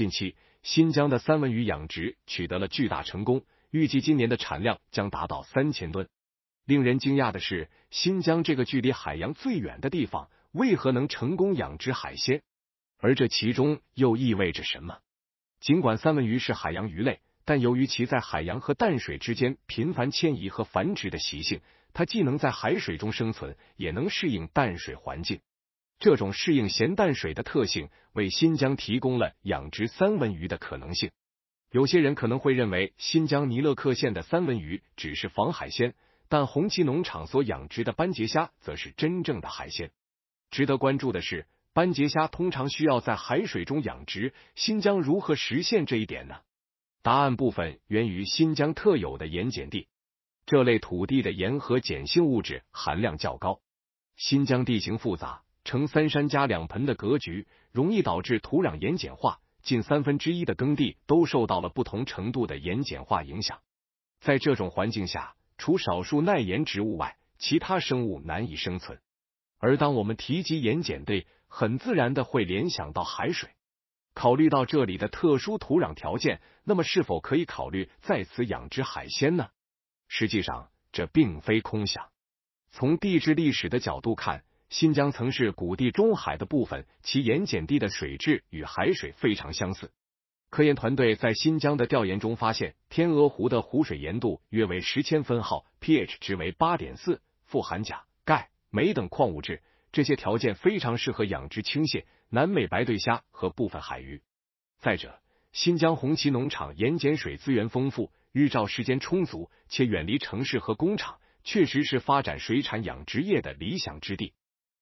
近期，新疆的三文鱼养殖取得了巨大成功，预计今年的产量将达到三千吨。令人惊讶的是，新疆这个距离海洋最远的地方，为何能成功养殖海鲜？而这其中又意味着什么？尽管三文鱼是海洋鱼类，但由于其在海洋和淡水之间频繁迁移和繁殖的习性，它既能在海水中生存，也能适应淡水环境。这种适应咸淡水的特性，为新疆提供了养殖三文鱼的可能性。有些人可能会认为新疆尼勒克县的三文鱼只是仿海鲜，但红旗农场所养殖的斑节虾则是真正的海鲜。值得关注的是，斑节虾通常需要在海水中养殖，新疆如何实现这一点呢？答案部分源于新疆特有的盐碱地，这类土地的盐和碱性物质含量较高。新疆地形复杂。呈三山加两盆的格局，容易导致土壤盐碱化，近三分之一的耕地都受到了不同程度的盐碱化影响。在这种环境下，除少数耐盐植物外，其他生物难以生存。而当我们提及盐碱地，很自然的会联想到海水。考虑到这里的特殊土壤条件，那么是否可以考虑在此养殖海鲜呢？实际上，这并非空想。从地质历史的角度看，新疆曾是古地中海的部分，其盐碱地的水质与海水非常相似。科研团队在新疆的调研中发现，天鹅湖的湖水盐度约为十千分号，pH 值为八点四，富含钾、钙、镁等矿物质，这些条件非常适合养殖青蟹、南美白对虾和部分海鱼。再者，新疆红旗农场盐碱水资源丰富，日照时间充足，且远离城市和工厂，确实是发展水产养殖业的理想之地。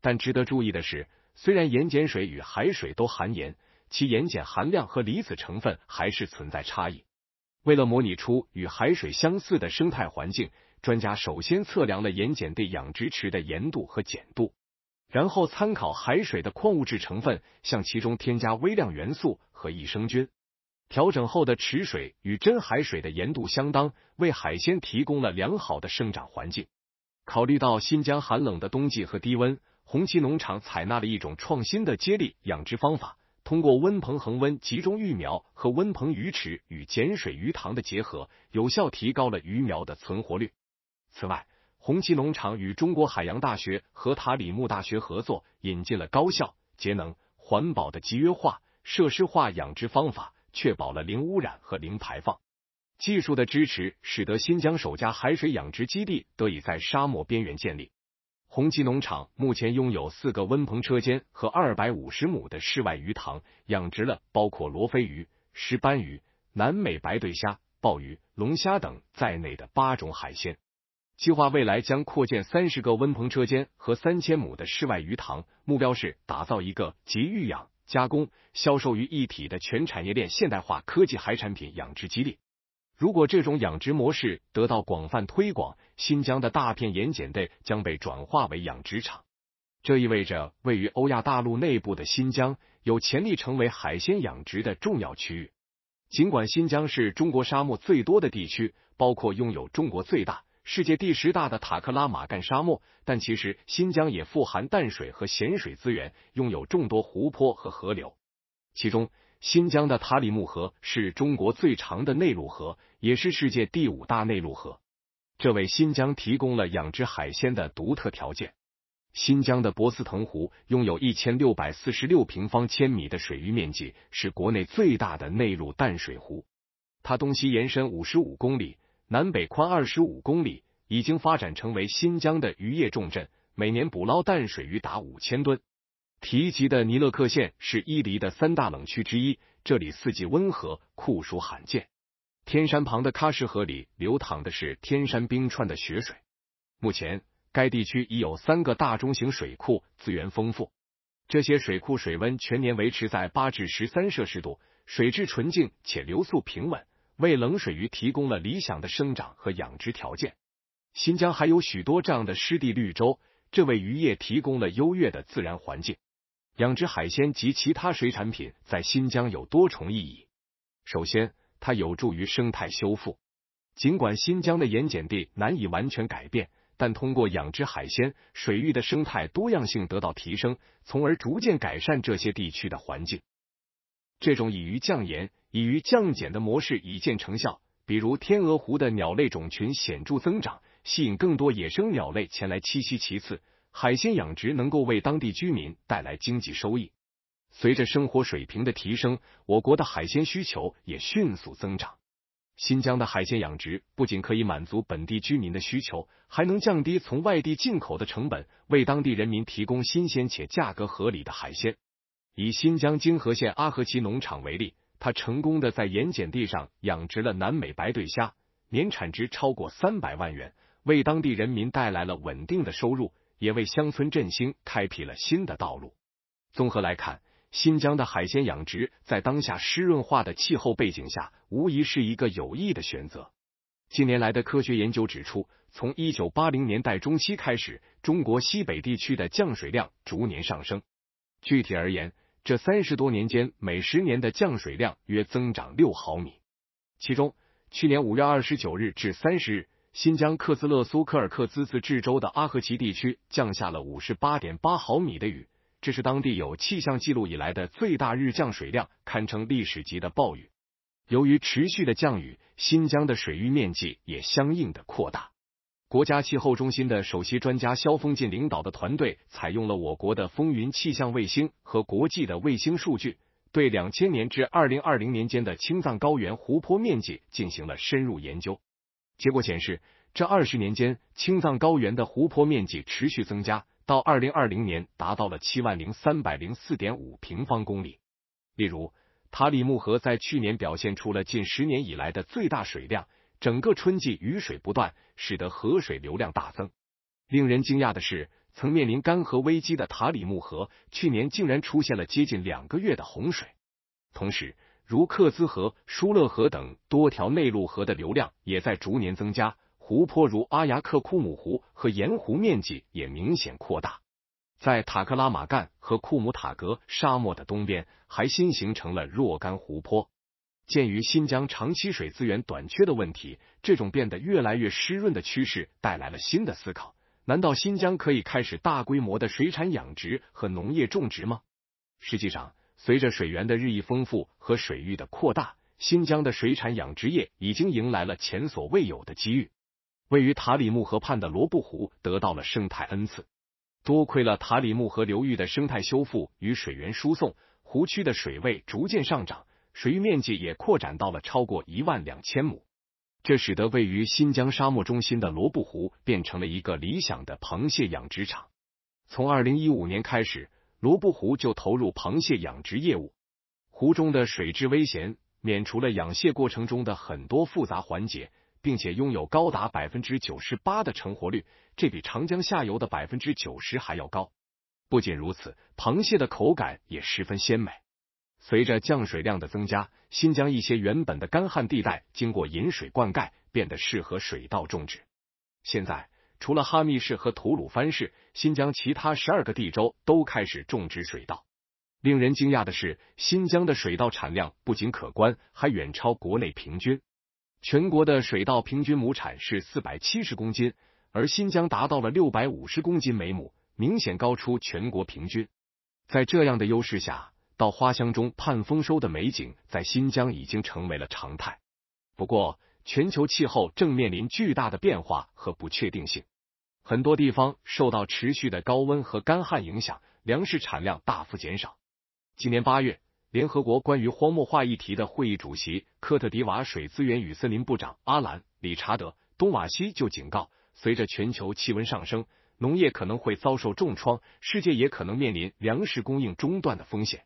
但值得注意的是，虽然盐碱水与海水都含盐，其盐碱含量和离子成分还是存在差异。为了模拟出与海水相似的生态环境，专家首先测量了盐碱地养殖池的盐度和碱度，然后参考海水的矿物质成分，向其中添加微量元素和益生菌。调整后的池水与真海水的盐度相当，为海鲜提供了良好的生长环境。考虑到新疆寒冷的冬季和低温。红旗农场采纳了一种创新的接力养殖方法，通过温棚恒温集中育苗和温棚鱼池与碱水鱼塘的结合，有效提高了鱼苗的存活率。此外，红旗农场与中国海洋大学和塔里木大学合作，引进了高效、节能、环保的集约化设施化养殖方法，确保了零污染和零排放。技术的支持使得新疆首家海水养殖基地得以在沙漠边缘建立。红旗农场目前拥有四个温棚车间和二百五十亩的室外鱼塘，养殖了包括罗非鱼、石斑鱼、南美白对虾、鲍鱼、龙虾等在内的八种海鲜。计划未来将扩建三十个温棚车间和三千亩的室外鱼塘，目标是打造一个集育养、加工、销售于一体的全产业链现代化科技海产品养殖基地。如果这种养殖模式得到广泛推广，新疆的大片盐碱地将被转化为养殖场。这意味着位于欧亚大陆内部的新疆有潜力成为海鲜养殖的重要区域。尽管新疆是中国沙漠最多的地区，包括拥有中国最大、世界第十大的塔克拉玛干沙漠，但其实新疆也富含淡水和咸水资源，拥有众多湖泊和河流，其中。新疆的塔里木河是中国最长的内陆河，也是世界第五大内陆河。这为新疆提供了养殖海鲜的独特条件。新疆的博斯腾湖拥有一千六百四十六平方千米的水域面积，是国内最大的内陆淡水湖。它东西延伸五十五公里，南北宽二十五公里，已经发展成为新疆的渔业重镇，每年捕捞淡水鱼达五千吨。提及的尼勒克县是伊犁的三大冷区之一，这里四季温和，酷暑罕见。天山旁的喀什河里流淌的是天山冰川的雪水。目前，该地区已有三个大中型水库，资源丰富。这些水库水温全年维持在八至十三摄氏度，水质纯净且流速平稳，为冷水鱼提供了理想的生长和养殖条件。新疆还有许多这样的湿地绿洲，这为渔业提供了优越的自然环境。养殖海鲜及其他水产品在新疆有多重意义。首先，它有助于生态修复。尽管新疆的盐碱地难以完全改变，但通过养殖海鲜，水域的生态多样性得到提升，从而逐渐改善这些地区的环境。这种以鱼降盐、以鱼降碱的模式已见成效，比如天鹅湖的鸟类种群显著增长，吸引更多野生鸟类前来栖息。其次，海鲜养殖能够为当地居民带来经济收益。随着生活水平的提升，我国的海鲜需求也迅速增长。新疆的海鲜养殖不仅可以满足本地居民的需求，还能降低从外地进口的成本，为当地人民提供新鲜且价格合理的海鲜。以新疆金河县阿合奇农场为例，它成功的在盐碱地上养殖了南美白对虾，年产值超过三百万元，为当地人民带来了稳定的收入。也为乡村振兴开辟了新的道路。综合来看，新疆的海鲜养殖在当下湿润化的气候背景下，无疑是一个有益的选择。近年来的科学研究指出，从一九八零年代中期开始，中国西北地区的降水量逐年上升。具体而言，这三十多年间，每十年的降水量约增长六毫米。其中，去年五月二十九日至三十日。新疆克孜勒苏柯尔克孜自治州的阿赫奇地区降下了五十八点八毫米的雨，这是当地有气象记录以来的最大日降水量，堪称历史级的暴雨。由于持续的降雨，新疆的水域面积也相应的扩大。国家气候中心的首席专家肖峰进领导的团队采用了我国的风云气象卫星和国际的卫星数据，对两千年至二零二零年间的青藏高原湖泊面积进行了深入研究。结果显示，这二十年间，青藏高原的湖泊面积持续增加，到二零二零年达到了七万零三百零四点五平方公里。例如，塔里木河在去年表现出了近十年以来的最大水量，整个春季雨水不断，使得河水流量大增。令人惊讶的是，曾面临干涸危机的塔里木河，去年竟然出现了接近两个月的洪水。同时，如克孜河、舒勒河等多条内陆河的流量也在逐年增加，湖泊如阿牙克库姆湖和盐湖面积也明显扩大。在塔克拉玛干和库姆塔格沙漠的东边，还新形成了若干湖泊。鉴于新疆长期水资源短缺的问题，这种变得越来越湿润的趋势带来了新的思考：难道新疆可以开始大规模的水产养殖和农业种植吗？实际上。随着水源的日益丰富和水域的扩大，新疆的水产养殖业已经迎来了前所未有的机遇。位于塔里木河畔的罗布湖得到了生态恩赐，多亏了塔里木河流域的生态修复与水源输送，湖区的水位逐渐上涨，水域面积也扩展到了超过一万两千亩。这使得位于新疆沙漠中心的罗布湖变成了一个理想的螃蟹养殖场。从二零一五年开始。罗布湖就投入螃蟹养殖业务，湖中的水质微咸，免除了养蟹过程中的很多复杂环节，并且拥有高达百分之九十八的成活率，这比长江下游的百分之九十还要高。不仅如此，螃蟹的口感也十分鲜美。随着降水量的增加，新疆一些原本的干旱地带经过引水灌溉，变得适合水稻种植。现在。除了哈密市和吐鲁番市，新疆其他十二个地州都开始种植水稻。令人惊讶的是，新疆的水稻产量不仅可观，还远超国内平均。全国的水稻平均亩产是四百七十公斤，而新疆达到了六百五十公斤每亩，明显高出全国平均。在这样的优势下，稻花香中盼丰收的美景在新疆已经成为了常态。不过，全球气候正面临巨大的变化和不确定性，很多地方受到持续的高温和干旱影响，粮食产量大幅减少。今年八月，联合国关于荒漠化议题的会议主席科特迪瓦水资源与森林部长阿兰·理查德·东瓦西就警告，随着全球气温上升，农业可能会遭受重创，世界也可能面临粮食供应中断的风险。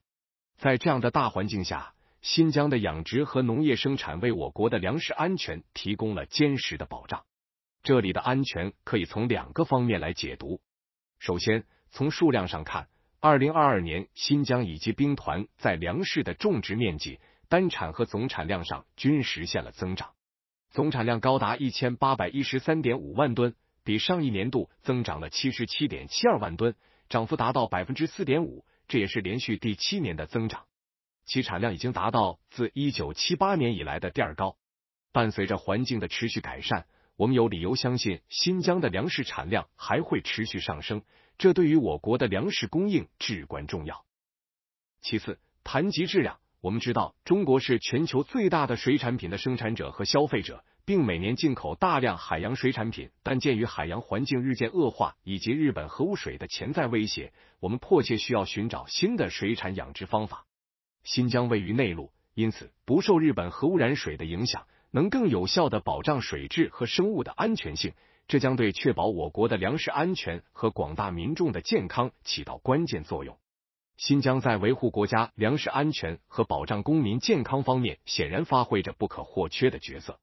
在这样的大环境下，新疆的养殖和农业生产为我国的粮食安全提供了坚实的保障。这里的安全可以从两个方面来解读。首先，从数量上看，二零二二年新疆以及兵团在粮食的种植面积、单产和总产量上均实现了增长，总产量高达一千八百一十三点五万吨，比上一年度增长了七十七点七二万吨，涨幅达到百分之四点五，这也是连续第七年的增长。其产量已经达到自一九七八年以来的第二高。伴随着环境的持续改善，我们有理由相信新疆的粮食产量还会持续上升。这对于我国的粮食供应至关重要。其次，谈及质量，我们知道中国是全球最大的水产品的生产者和消费者，并每年进口大量海洋水产品。但鉴于海洋环境日渐恶化以及日本核污水的潜在威胁，我们迫切需要寻找新的水产养殖方法。新疆位于内陆，因此不受日本核污染水的影响，能更有效的保障水质和生物的安全性。这将对确保我国的粮食安全和广大民众的健康起到关键作用。新疆在维护国家粮食安全和保障公民健康方面，显然发挥着不可或缺的角色。